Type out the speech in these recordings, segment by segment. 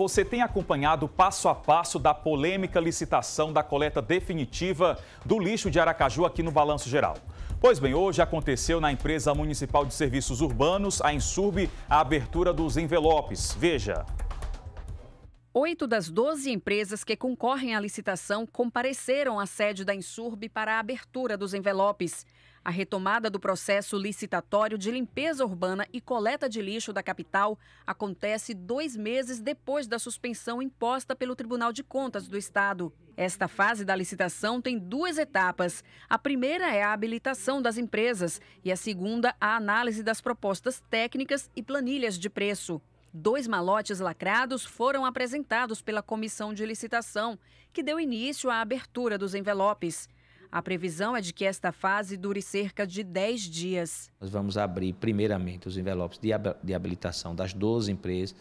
Você tem acompanhado o passo a passo da polêmica licitação da coleta definitiva do lixo de Aracaju aqui no Balanço Geral. Pois bem, hoje aconteceu na empresa municipal de serviços urbanos, a Insurb, a abertura dos envelopes. Veja. Oito das doze empresas que concorrem à licitação compareceram à sede da Insurb para a abertura dos envelopes. A retomada do processo licitatório de limpeza urbana e coleta de lixo da capital acontece dois meses depois da suspensão imposta pelo Tribunal de Contas do Estado. Esta fase da licitação tem duas etapas. A primeira é a habilitação das empresas e a segunda, a análise das propostas técnicas e planilhas de preço. Dois malotes lacrados foram apresentados pela comissão de licitação, que deu início à abertura dos envelopes. A previsão é de que esta fase dure cerca de 10 dias. Nós vamos abrir, primeiramente, os envelopes de habilitação das 12 empresas.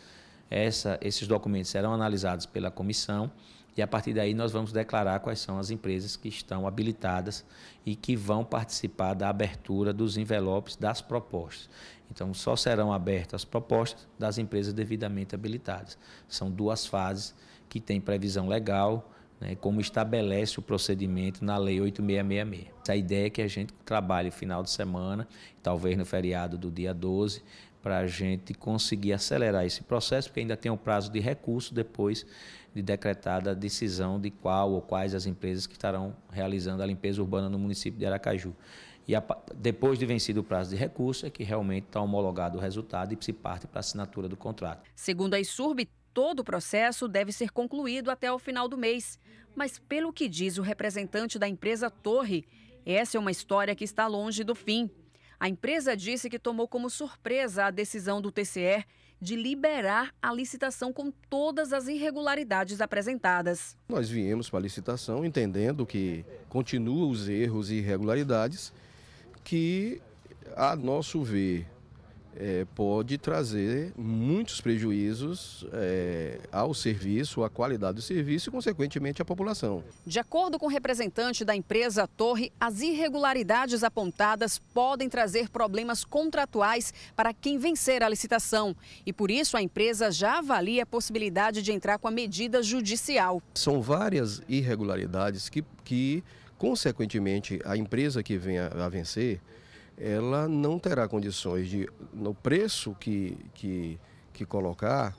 Essa, esses documentos serão analisados pela comissão e a partir daí nós vamos declarar quais são as empresas que estão habilitadas e que vão participar da abertura dos envelopes das propostas. Então, só serão abertas as propostas das empresas devidamente habilitadas. São duas fases que têm previsão legal, né, como estabelece o procedimento na Lei 8666. É a ideia é que a gente trabalhe final de semana, talvez no feriado do dia 12, para a gente conseguir acelerar esse processo, porque ainda tem um prazo de recurso depois de decretada a decisão de qual ou quais as empresas que estarão realizando a limpeza urbana no município de Aracaju. E a, depois de vencido o prazo de recurso, é que realmente está homologado o resultado e se parte para a assinatura do contrato. Segundo a ISURB, todo o processo deve ser concluído até o final do mês. Mas, pelo que diz o representante da empresa Torre, essa é uma história que está longe do fim. A empresa disse que tomou como surpresa a decisão do TCE de liberar a licitação com todas as irregularidades apresentadas. Nós viemos para a licitação entendendo que continuam os erros e irregularidades que, a nosso ver, é, pode trazer muitos prejuízos é, ao serviço, à qualidade do serviço e, consequentemente, à população. De acordo com o representante da empresa Torre, as irregularidades apontadas podem trazer problemas contratuais para quem vencer a licitação. E, por isso, a empresa já avalia a possibilidade de entrar com a medida judicial. São várias irregularidades que, que consequentemente, a empresa que vem a, a vencer ela não terá condições de, no preço que, que, que colocar,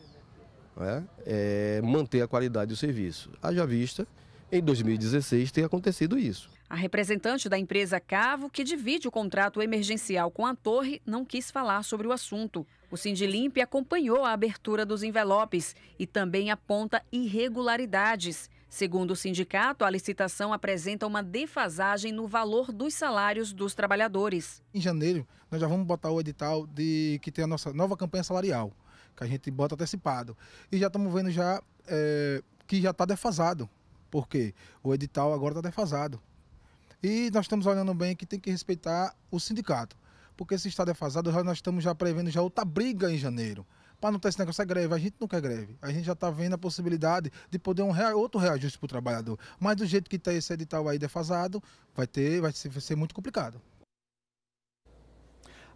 né, é, manter a qualidade do serviço. Haja vista, em 2016 tem acontecido isso. A representante da empresa Cavo, que divide o contrato emergencial com a torre, não quis falar sobre o assunto. O Sindilimp acompanhou a abertura dos envelopes e também aponta irregularidades. Segundo o sindicato, a licitação apresenta uma defasagem no valor dos salários dos trabalhadores. Em janeiro, nós já vamos botar o edital de que tem a nossa nova campanha salarial, que a gente bota antecipado. E já estamos vendo já é, que já está defasado. porque O edital agora está defasado. E nós estamos olhando bem que tem que respeitar o sindicato. Porque se está defasado, nós estamos já prevendo já outra briga em janeiro para não ter esse negócio, de é greve. A gente não quer é greve. A gente já está vendo a possibilidade de poder um rea, outro reajuste para o trabalhador. Mas do jeito que está esse edital aí defasado, vai, ter, vai ser, vai ser muito complicado.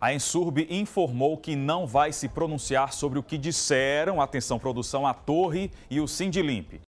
A Ensurb informou que não vai se pronunciar sobre o que disseram, atenção produção, a Torre e o Sindilimp.